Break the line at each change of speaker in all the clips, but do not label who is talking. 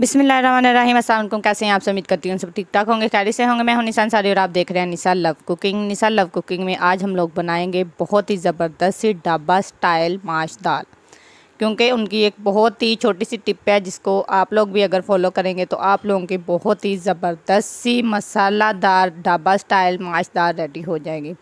बिसमीम कैसे हैं आप से उम्मीद करती हूँ सब ठीक ठाक होंगे खैर से होंगे मैं हूँ निशान सारी और आप देख रहे हैं Nisha love cooking Nisha love cooking में आज हम लोग बनाएंगे बहुत ही ज़बरदस्त सी डाबा स्टाइल माश दाल क्योंकि उनकी एक बहुत ही छोटी सी टिप है जिसको आप लोग भी अगर फॉलो करेंगे तो आप लोगों की बहुत ही ज़बरदस्त सी मसालादार डाबा स्टाइल माश दाल रेडी हो जाएगी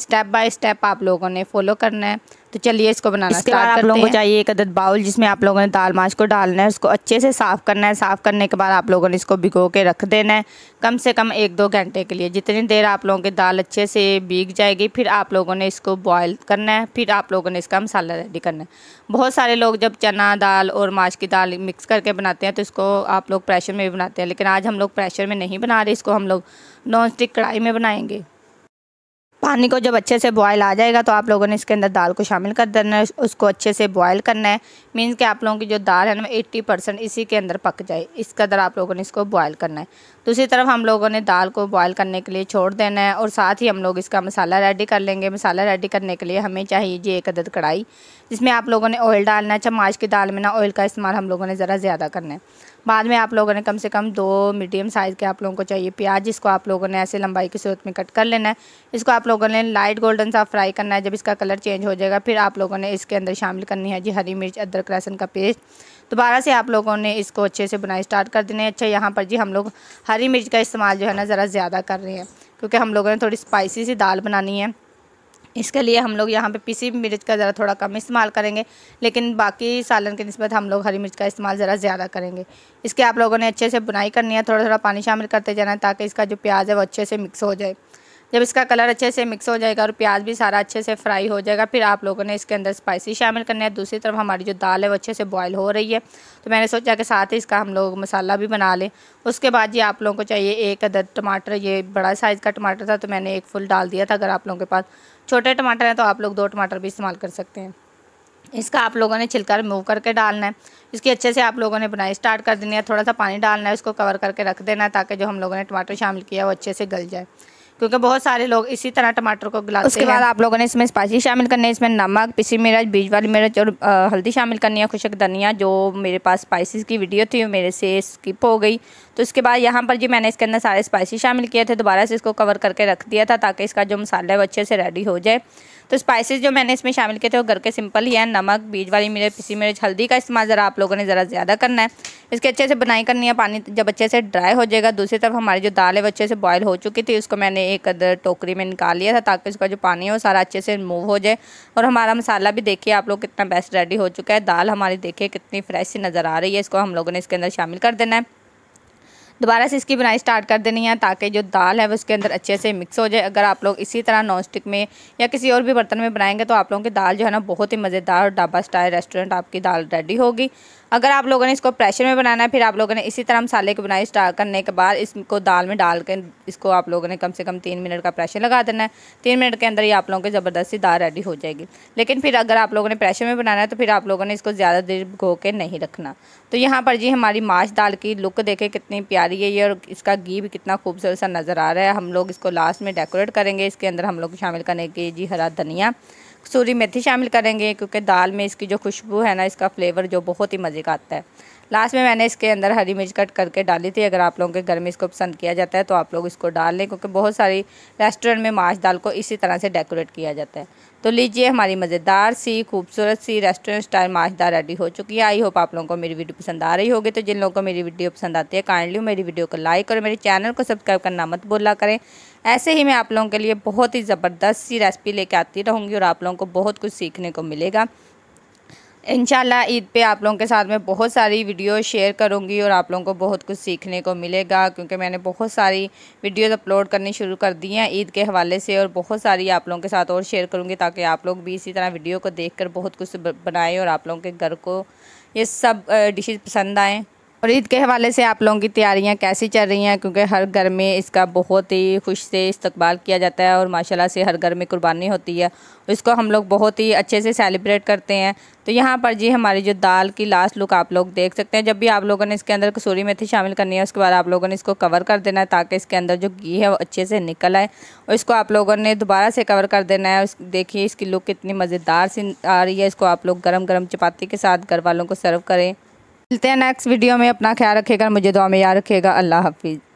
स्टेप बाय स्टेप आप लोगों ने फॉलो करना है तो चलिए इसको बनाना इसके बाद आप लोगों को चाहिए एक अदद बाउल जिसमें आप लोगों ने दाल माच को डालना है उसको अच्छे से साफ़ करना है साफ़ करने के बाद आप लोगों ने इसको भिगो के रख देना है कम से कम एक दो घंटे के लिए जितनी देर आप लोगों की दाल अच्छे से भीग जाएगी फिर आप लोगों ने इसको बॉयल करना है फिर आप लोगों ने इसका मसाला रेडी करना है बहुत सारे लोग जब चना दाल और माश की दाल मिक्स करके बनाते हैं तो इसको आप लोग प्रेशर में भी बनाते हैं लेकिन आज हम लोग प्रेशर में नहीं बना रहे इसको हम लोग नॉन स्टिक कढ़ाई में बनाएंगे पानी को जब अच्छे से बॉयल आ जाएगा तो आप लोगों ने इसके अंदर दाल को शामिल कर देना है उसको अच्छे से बॉयल करना है मीन्स कि आप लोगों की जो दाल है ना एट्टी परसेंट इसी के अंदर पक जाए इस कदर आप लोगों ने इसको बॉयल करना है दूसरी तरफ हम लोगों ने दाल को बॉयल करने के लिए छोड़ देना है और साथ ही हम लोग इसका मसाला रेडी कर लेंगे मसाला रेडी करने के लिए हमें चाहिए जी एक अदद कढ़ाई जिसमें आप लोगों ने ऑयल डालना है चमाच की दाल में ना ऑयल का इस्तेमाल हम लोगों ने ज़रा ज़्यादा करना है बाद में आप लोगों ने कम से कम दो मीडियम साइज़ के आप लोगों को चाहिए प्याज इसको आप लोगों ने ऐसे लंबाई की सूरत में कट कर लेना है इसको आप लोगों ने लाइट गोल्डन सा फ्राई करना है जब इसका कलर चेंज हो जाएगा फिर आप लोगों ने इसके अंदर शामिल करनी है जी हरी मिर्च अदरक लहसन का पेस्ट दोबारा से आप लोगों ने इसको अच्छे से बुनाई स्टार्ट कर देना है अच्छा यहाँ पर जी हम लोग हरी मिर्च का इस्तेमाल जो है ना ज़रा ज़्यादा कर रहे हैं क्योंकि हम लोगों ने थोड़ी स्पाइसी सी दाल बनानी है इसके लिए हम लोग यहाँ पे पीसी मिर्च का ज़रा थोड़ा कम इस्तेमाल करेंगे लेकिन बाकी सालन के नस्बत हम लोग हरी मिर्च का इस्तेमाल ज़रा ज़्यादा करेंगे इसके आप लोगों ने अच्छे से बुनाई करनी है थोड़ा थोड़ा पानी शामिल करते जाना है ताकि इसका जो प्याज है वो अच्छे से मिक्स हो जाए जब इसका कलर अच्छे से मिक्स हो जाएगा और प्याज भी सारा अच्छे से फ्राई हो जाएगा फिर आप लोगों ने इसके अंदर स्पाइसी शामिल करने है दूसरी तरफ हमारी जो दाल है वो अच्छे से बॉयल हो रही है तो मैंने सोचा कि साथ ही इसका हम लोग मसाला भी बना लें उसके बाद जी आप लोगों को चाहिए एक अदर टमाटर ये बड़ा साइज़ का टमाटर था तो मैंने एक फुल डाल दिया था अगर आप लोगों के पास छोटे टमाटर हैं तो आप लोग दो टमाटर भी इस्तेमाल कर सकते हैं इसका आप लोगों ने छिलका रिमूव करके डालना है इसकी अच्छे से आप लोगों ने बनाई स्टार्ट कर देनी है थोड़ा सा पानी डालना है उसको कवर करके रख देना है ताकि जो हम लोगों ने टमाटर शामिल किया वो अच्छे से गल जाए क्योंकि बहुत सारे लोग इसी तरह टमाटर को गलाते उसके बाद आप लोगों ने इसमें स्पाइसी शामिल करने है इसमें नमक पिसी मिर्च बीज वाली मिर्च और हल्दी शामिल करनी है खुशक धनिया जो मेरे पास स्पाइसिस की वीडियो थी मेरे से स्किप हो गई तो इसके बाद यहाँ पर जी मैंने इसके अंदर सारे स्पाइसी शामिल किए थे दोबारा से इसको कवर करके रख दिया था ताकि इसका जो मसाला है वो अच्छे से रेडी हो जाए तो स्पाइसेस जो मैंने इसमें शामिल किए थे वो घर के सिंपल ही है नमक बीज वाली मिर्च पिसी मिर्च हल्दी का इस्तेमाल ज़रा आप लोगों ने ज़रा ज़्यादा करना है इसके अच्छे से बनाई करनी है पानी जब अच्छे से ड्राई हो जाएगा दूसरी तरफ हमारी जो दाल है वो अच्छे से बॉयल हो चुकी थी उसको मैंने एक अदर टोकरी में निकाल लिया था ताकि उसका जो पानी है वो सारा अच्छे से रिमूव हो जाए और हमारा मसाला भी देखिए आप लोग कितना बेस्ट रेडी हो चुका है दाल हमारी देखिए कितनी फ्रेश नज़र आ रही है इसको हम लोगों ने इसके अंदर शामिल कर देना है दोबारा से इसकी बुनाई स्टार्ट कर देनी है ताकि जो दाल है वो इसके अंदर अच्छे से मिक्स हो जाए अगर आप लोग इसी तरह नॉन स्टिक में या किसी और भी बर्तन में बनाएंगे तो आप लोगों की दाल जो है ना बहुत ही मज़ेदार और ढाबा स्टाइल रेस्टोरेंट आपकी दाल रेडी होगी अगर आप लोगों ने इसको प्रेशर में बनाना है फिर आप लोगों ने इसी तरह मसाले की बुनाई स्टार्ट करने के बाद इसको दाल में डाल के इसको आप लोगों ने कम से कम तीन मिनट का प्रेशर लगा देना है तीन मिनट के अंदर ही आप लोगों की ज़बरदस्ती दाल रेडी हो जाएगी लेकिन फिर अगर आप लोगों ने प्रेशर में बनाना है तो फिर आप लोगों ने इसको ज़्यादा देर भिगो के नहीं रखना तो यहाँ पर जी हमारी माछ दाल की लुक देखे कितनी प्यारी रही है ये और इसका घी भी कितना खूबसूरत सा नज़र आ रहा है हम लोग इसको लास्ट में डेकोरेट करेंगे इसके अंदर हम लोग शामिल करने के जी हरा धनिया कसूरी मेथी शामिल करेंगे क्योंकि दाल में इसकी जो खुशबू है ना इसका फ्लेवर जो बहुत ही मज़े का आता है लास्ट में मैंने इसके अंदर हरी मिर्च कट करके डाली थी अगर आप लोगों के घर में इसको पसंद किया जाता है तो आप लोग इसको डाल लें क्योंकि बहुत सारी रेस्टोरेंट में माछ दाल को इसी तरह से डेकोरेट किया जाता है तो लीजिए हमारी मज़ेदार सी खूबसूरत सी रेस्टोरेंट स्टाइल माछ दाल रेडी हो चुकी है आई होप आप लोगों को मेरी वीडियो पसंद आ रही होगी तो जिन लोगों को मेरी वीडियो पसंद आती है काइंडली मेरी वीडियो को लाइक और मेरे चैनल को सब्सक्राइब करना मत बोला करें ऐसे ही मैं आप लोगों के लिए बहुत ही ज़बरदस्त सी रेसिपी लेके आती रहूँगी और आप लोगों को बहुत कुछ सीखने को मिलेगा इनशाला ईद पे आप लोगों के साथ मैं बहुत सारी वीडियो शेयर करूँगी और आप लोगों को बहुत कुछ सीखने को मिलेगा क्योंकि मैंने बहुत सारी वीडियोस अपलोड करनी शुरू कर दी हैं ईद के हवाले से और बहुत सारी आप लोगों के साथ और शेयर करूँगी ताकि आप लोग भी इसी तरह वीडियो को देखकर बहुत कुछ बनाएं और आप लोगों के घर को ये सब डिशेज़ पसंद आएँ और ईद के हवाले से आप लोगों की तैयारियां कैसी चल रही हैं क्योंकि हर घर में इसका बहुत ही खुश से इस्तकबाल किया जाता है और माशाल्लाह से हर घर में कुर्बानी होती है इसको हम लोग बहुत ही अच्छे से सेलिब्रेट करते हैं तो यहाँ पर जी हमारी जो दाल की लास्ट लुक आप लोग देख सकते हैं जब भी आप लोगों ने इसके अंदर कसूरी मेथी शामिल करनी है उसके बाद आप लोगों ने इसको कवर कर देना है ताकि इसके अंदर जो घी है वो अच्छे से निकल आए और इसको आप लोगों ने दोबारा से कवर कर देना है देखिए इसकी लुक कितनी मज़ेदार सी आ रही है इसको आप लोग गर्म गर्म चपाती के साथ घर वालों को सर्व करें मिलते हैं नेक्स्ट वीडियो में अपना ख्याल रखेगा मुझे दुआ में याद रखेगा अल्लाह हाफिज़